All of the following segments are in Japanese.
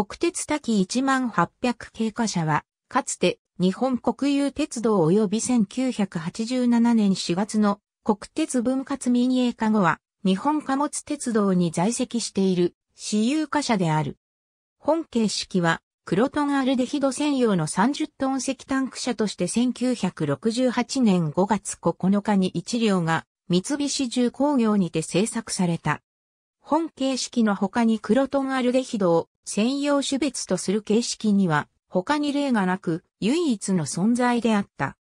国鉄滝1800経過車は、かつて日本国有鉄道及び1987年4月の国鉄分割民営化後は、日本貨物鉄道に在籍している私有貨車である。本形式は、クロトンアルデヒド専用の30トン石炭区車として1968年5月9日に1両が三菱重工業にて製作された。本形式の他にクロトンアルデヒドを専用種別とする形式には他に例がなく唯一の存在であった。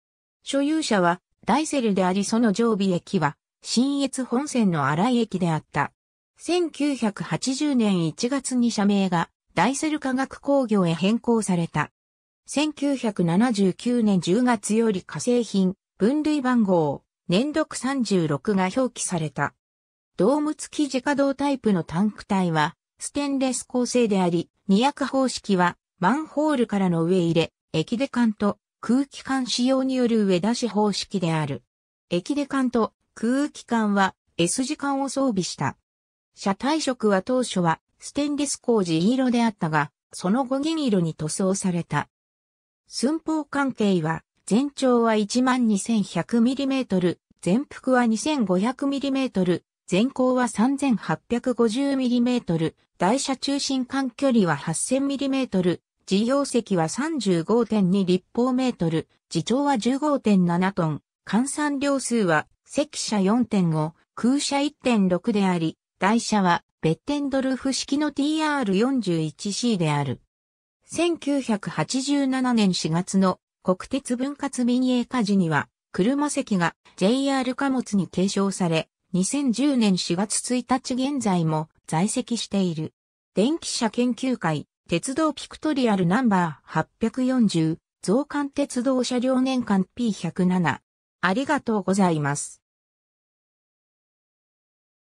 所有者はダイセルでありその常備駅は新越本線の荒井駅であった。1980年1月に社名がダイセル化学工業へ変更された。1979年10月より化成品、分類番号、年読36が表記された。ドーム付き自家動タイプのタンク体は、ステンレス構成であり、二役方式は、マンホールからの上入れ、液で管と空気管使用による上出し方式である。液で管と空気管は S 字管を装備した。車体色は当初はステンレス工事色であったが、その後銀色に塗装された。寸法関係は、全長は 12,100mm、全幅は 2500mm、全高は 3850mm、台車中心間距離は 8000mm、事業席は35.2立方メートル、自長は15.7トン、換算量数は席車4.5、空車1.6であり、台車はベッテンドルフ式の TR41C である。1987年4月の国鉄分割民営化時には、車席が JR 貨物に継承され、2010年4月1日現在も在籍している。電気車研究会、鉄道ピクトリアルナンバー840、増刊鉄道車両年間 P107。ありがとうございます。